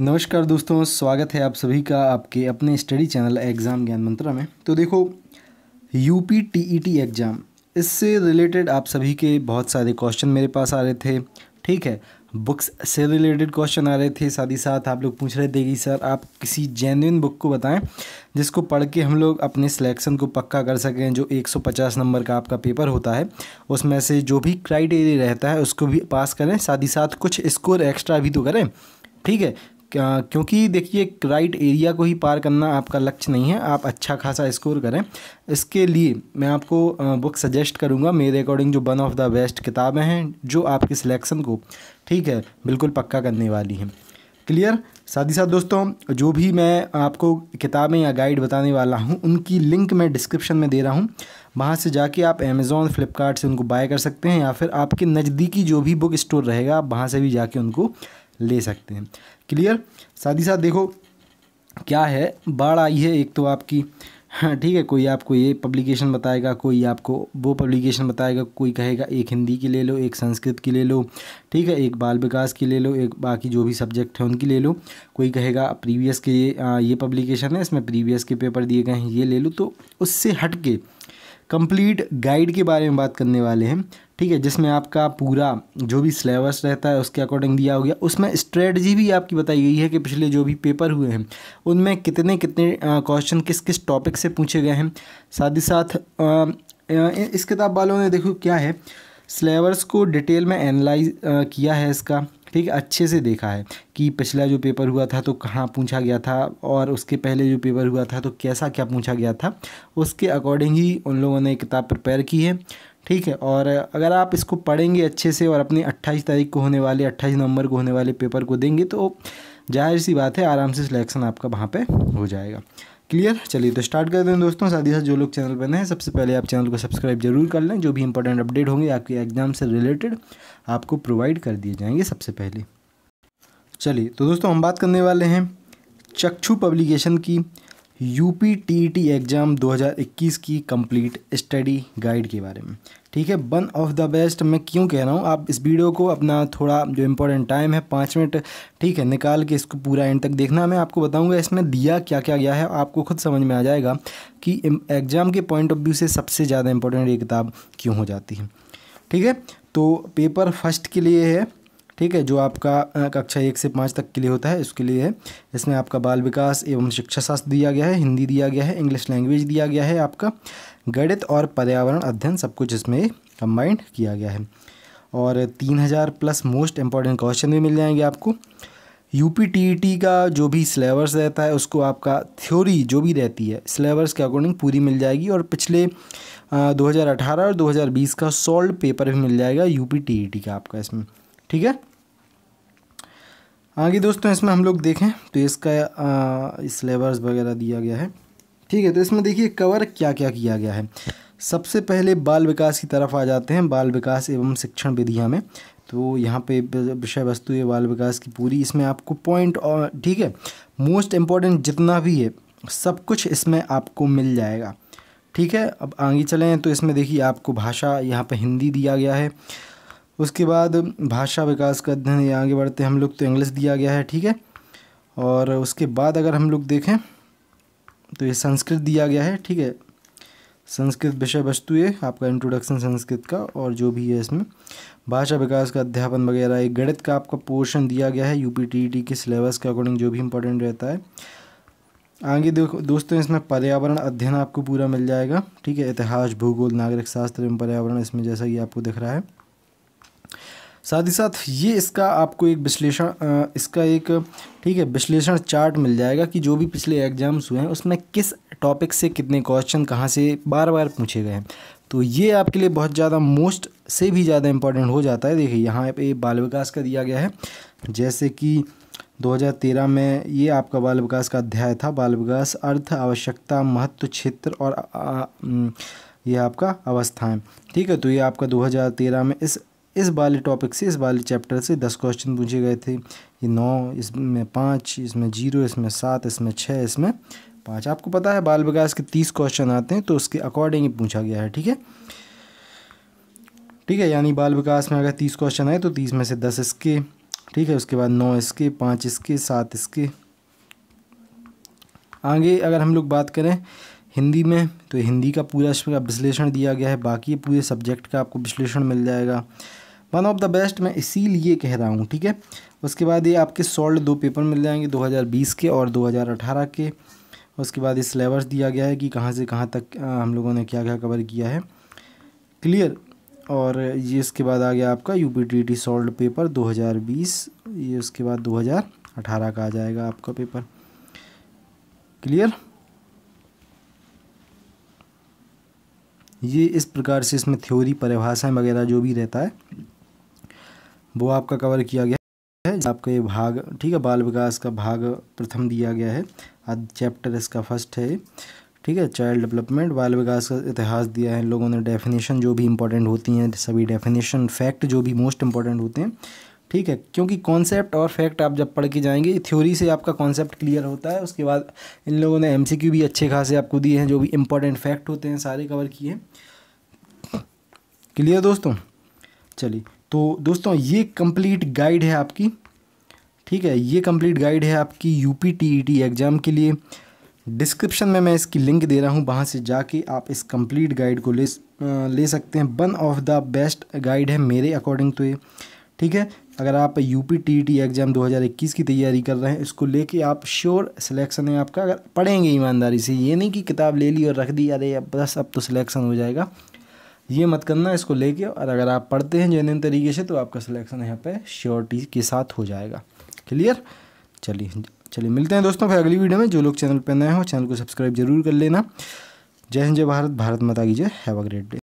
नमस्कार दोस्तों स्वागत है आप सभी का आपके अपने स्टडी चैनल एग्ज़ाम ज्ञान मंत्रा में तो देखो U P T E e T exam इससे रिलेटेड आप सभी के बहुत सारे क्वेश्चन मेरे पास आ रहे थे ठीक है बुक्स से रिलेटेड क्वेश्चन आ रहे थे साथ ही साथ आप लोग पूछ रहे थे कि सर आप किसी जेन्यन बुक को बताएं जिसको पढ़ के हम लोग अपने सिलेक्शन को पक्का कर सकें जो 150 नंबर का आपका पेपर होता है उसमें से जो भी क्राइटेरिया रहता है उसको भी पास करें साथ ही साथ कुछ स्कोर एक्स्ट्रा भी तो करें ठीक है क्योंकि देखिए राइट एरिया को ही पार करना आपका लक्ष्य नहीं है आप अच्छा खासा स्कोर करें इसके लिए मैं आपको बुक सजेस्ट करूँगा मेरे अकॉर्डिंग जो वन ऑफ़ द बेस्ट किताबें हैं जो आपकी सिलेक्शन को ठीक है बिल्कुल पक्का करने वाली हैं क्लियर साथ ही साथ दोस्तों जो भी मैं आपको किताबें या गाइड बताने वाला हूँ उनकी लिंक मैं डिस्क्रिप्शन में दे रहा हूँ वहाँ से जाके आप अमेज़ोन फ्लिपकार्ट से उनको बाय कर सकते हैं या फिर आपके नज़दीकी जो भी बुक स्टोर रहेगा आप वहाँ से भी जाके उनको ले सकते हैं क्लियर साथ ही साथ देखो क्या है बाढ़ आई है एक तो आपकी हाँ ठीक है कोई आपको ये पब्लिकेशन बताएगा कोई आपको वो पब्लिकेशन बताएगा कोई कहेगा एक हिंदी की ले लो एक संस्कृत की ले लो ठीक है एक बाल विकास की ले लो एक बाकी जो भी सब्जेक्ट है उनकी ले लो कोई कहेगा प्रीवियस के ये ये पब्लिकेशन है इसमें प्रीवियस के पेपर दिए गए हैं ये ले लो तो उससे हट के कंप्लीट गाइड के बारे में बात करने वाले हैं ठीक है जिसमें आपका पूरा जो भी सिलेबस रहता है उसके अकॉर्डिंग दिया हो गया उसमें स्ट्रेटजी भी आपकी बताई गई है कि पिछले जो भी पेपर हुए हैं उनमें कितने कितने क्वेश्चन किस किस टॉपिक से पूछे गए हैं साथ ही साथ इस किताब वालों ने देखो क्या है सिलेबस को डिटेल में एनालाइज किया है इसका ठीक है अच्छे से देखा है कि पिछला जो पेपर हुआ था तो कहाँ पूछा गया था और उसके पहले जो पेपर हुआ था तो कैसा क्या पूछा गया था उसके अकॉर्डिंग ही उन लोगों ने किताब प्रिपेयर की है ठीक है और अगर आप इसको पढ़ेंगे अच्छे से और अपनी 28 तारीख को होने वाले 28 नवंबर को होने वाले पेपर को देंगे तो जाहिर सी बात है आराम से सिलेक्शन आपका वहाँ पे हो जाएगा क्लियर चलिए तो स्टार्ट करते हैं दोस्तों साथ ही साथ जो लोग चैनल पर नए हैं सबसे पहले आप चैनल को सब्सक्राइब जरूर कर लें जो भी इंपॉर्टेंट अपडेट होंगे आपके एग्जाम से रिलेटेड आपको प्रोवाइड कर दिए जाएंगे सबसे पहले चलिए तो दोस्तों हम बात करने वाले हैं चक्षु पब्लिकेशन की U P T T exam 2021 की कंप्लीट स्टडी गाइड के बारे में ठीक है वन ऑफ द बेस्ट मैं क्यों कह रहा हूँ आप इस वीडियो को अपना थोड़ा जो इम्पोर्टेंट टाइम है पाँच मिनट ठीक है निकाल के इसको पूरा एंड तक देखना मैं आपको बताऊँगा इसमें दिया क्या क्या गया है आपको खुद समझ में आ जाएगा कि एग्ज़ाम के पॉइंट ऑफ व्यू से सबसे ज़्यादा इम्पोर्टेंट ये किताब क्यों हो जाती है ठीक है तो पेपर फर्स्ट के लिए है ठीक है जो आपका कक्षा एक से पाँच तक के लिए होता है उसके लिए है इसमें आपका बाल विकास एवं शिक्षा शास्त्र दिया गया है हिंदी दिया गया है इंग्लिश लैंग्वेज दिया गया है आपका गणित और पर्यावरण अध्ययन सब कुछ इसमें कंबाइंड किया गया है और तीन हज़ार प्लस मोस्ट इम्पॉर्टेंट क्वेश्चन भी मिल जाएंगे आपको यू पी e का जो भी सिलेबस रहता है उसको आपका थ्योरी जो भी रहती है सिलेबस के अकॉर्डिंग पूरी मिल जाएगी और पिछले आ, 2018 और 2020 का सॉल्व पेपर भी मिल जाएगा यू पी e का आपका इसमें ठीक है आगे दोस्तों इसमें हम लोग देखें तो इसका सिलेबस वगैरह दिया गया है ठीक है तो इसमें देखिए कवर क्या क्या किया गया है सबसे पहले बाल विकास की तरफ आ जाते हैं बाल विकास एवं शिक्षण विधिया में तो यहाँ पे विषय वस्तु है बाल विकास की पूरी इसमें आपको पॉइंट और ठीक है मोस्ट इम्पॉर्टेंट जितना भी है सब कुछ इसमें आपको मिल जाएगा ठीक है अब आगे चलें तो इसमें देखिए आपको भाषा यहाँ पे हिंदी दिया गया है उसके बाद भाषा विकास का अध्ययन या आगे बढ़ते हम लोग तो इंग्लिश दिया गया है ठीक है और उसके बाद अगर हम लोग देखें तो ये संस्कृत दिया गया है ठीक है संस्कृत विषय वस्तु ये आपका इंट्रोडक्शन संस्कृत का और जो भी है इसमें भाषा विकास का अध्यापन वगैरह ये गणित का आपका पोर्शन दिया गया है यू पी e के सिलेबस के अकॉर्डिंग जो भी इम्पोर्टेंट रहता है आगे देखो दोस्तों इसमें पर्यावरण अध्ययन आपको पूरा मिल जाएगा ठीक है इतिहास भूगोल नागरिक शास्त्र एवं पर्यावरण इसमें जैसा कि आपको दिख रहा है साथ ही साथ ये इसका आपको एक विश्लेषण इसका एक ठीक है विश्लेषण चार्ट मिल जाएगा कि जो भी पिछले एग्जाम्स हुए हैं उसमें किस टॉपिक से कितने क्वेश्चन कहाँ से बार बार पूछे गए हैं तो ये आपके लिए बहुत ज़्यादा मोस्ट से भी ज़्यादा इंपॉर्टेंट हो जाता है देखिए यहाँ पे बाल विकास का दिया गया है जैसे कि 2013 में ये आपका बाल विकास का अध्याय था बाल विकास अर्थ आवश्यकता महत्व क्षेत्र और आ, आ, ये आपका अवस्थाएं ठीक है तो ये आपका 2013 में इस इस वाले टॉपिक से इस वाले चैप्टर से दस क्वेश्चन पूछे गए थे ये नौ इसमें पाँच इसमें जीरो इसमें सात इसमें छः इसमें पाँच आपको पता है बाल विकास के तीस क्वेश्चन आते हैं तो उसके अकॉर्डिंग ही पूछा गया है ठीक है ठीक है यानी बाल विकास में अगर तीस क्वेश्चन आए तो तीस में से दस इसके ठीक है उसके बाद नौ इसके पाँच इसके सात इसके आगे अगर हम लोग बात करें हिंदी में तो हिंदी का पूरा विश्लेषण दिया गया है बाकी पूरे सब्जेक्ट का आपको विश्लेषण मिल जाएगा वन ऑफ द बेस्ट मैं इसीलिए कह रहा हूँ ठीक है उसके बाद ये आपके सॉल्ड दो पेपर मिल जाएंगे 2020 के और 2018 के उसके बाद ये सिलेबस दिया गया है कि कहाँ से कहाँ तक हम लोगों ने क्या क्या कवर किया है क्लियर और ये इसके बाद आ गया आपका U P T T solved paper 2020 ये उसके बाद 2018 का आ जाएगा आपका पेपर क्लियर ये इस प्रकार से इसमें थ्योरी परिभाषाएँ वगैरह जो भी रहता है वो आपका कवर किया गया है आपका ये भाग ठीक है बाल विकास का भाग प्रथम दिया गया है आज चैप्टर इसका फर्स्ट है ठीक है चाइल्ड डेवलपमेंट बाल विकास का इतिहास दिया है लोगों ने डेफिनेशन जो भी इंपॉर्टेंट होती हैं सभी डेफिनेशन फैक्ट जो भी मोस्ट इंपॉर्टेंट होते हैं ठीक है क्योंकि कॉन्सेप्ट और फैक्ट आप जब पढ़ के जाएंगे थ्योरी से आपका कॉन्सेप्ट क्लियर होता है उसके बाद इन लोगों ने एम भी अच्छे खासे आपको दिए हैं जो भी इंपॉर्टेंट फैक्ट होते हैं सारे कवर किए हैं क्लियर दोस्तों चलिए तो दोस्तों ये कंप्लीट गाइड है आपकी ठीक है ये कंप्लीट गाइड है आपकी U P T E T exam के लिए डिस्क्रिप्शन में मैं इसकी लिंक दे रहा हूँ वहाँ से जाके आप इस कंप्लीट गाइड को ले ले सकते हैं one of the best guide है मेरे अकॉर्डिंग तो ये ठीक है अगर आप U P T T exam 2021 की तैयारी कर रहे हैं इसको लेके आप श्योर सिलेक्शन है आपका अगर पढ़ेंगे ईमानदारी से ये नहीं कि किताब ले ली और रख दी अरे बस अब तो सिलेक्शन हो जाएगा ये मत करना इसको लेके और अगर आप पढ़ते हैं जेन्यन तरीके से तो आपका सिलेक्शन यहाँ पे श्योरिटी के साथ हो जाएगा क्लियर चलिए चलिए मिलते हैं दोस्तों फिर अगली वीडियो में जो लोग चैनल पर नए हो चैनल को सब्सक्राइब जरूर कर लेना जय हिंद जय भारत भारत माता की जय हैव अ ग्रेट डे